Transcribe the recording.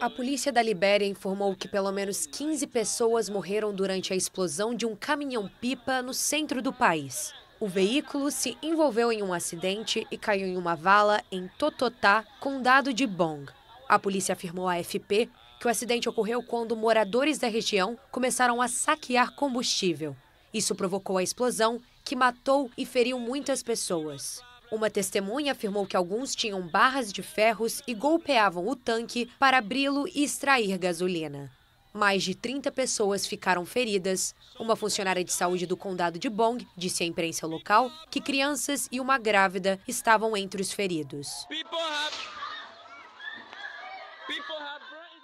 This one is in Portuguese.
A polícia da Libéria informou que pelo menos 15 pessoas morreram durante a explosão de um caminhão-pipa no centro do país. O veículo se envolveu em um acidente e caiu em uma vala em Tototá, condado de Bong. A polícia afirmou à AFP que o acidente ocorreu quando moradores da região começaram a saquear combustível. Isso provocou a explosão, que matou e feriu muitas pessoas. Uma testemunha afirmou que alguns tinham barras de ferros e golpeavam o tanque para abri-lo e extrair gasolina. Mais de 30 pessoas ficaram feridas. Uma funcionária de saúde do condado de Bong disse à imprensa local que crianças e uma grávida estavam entre os feridos. People have... People have...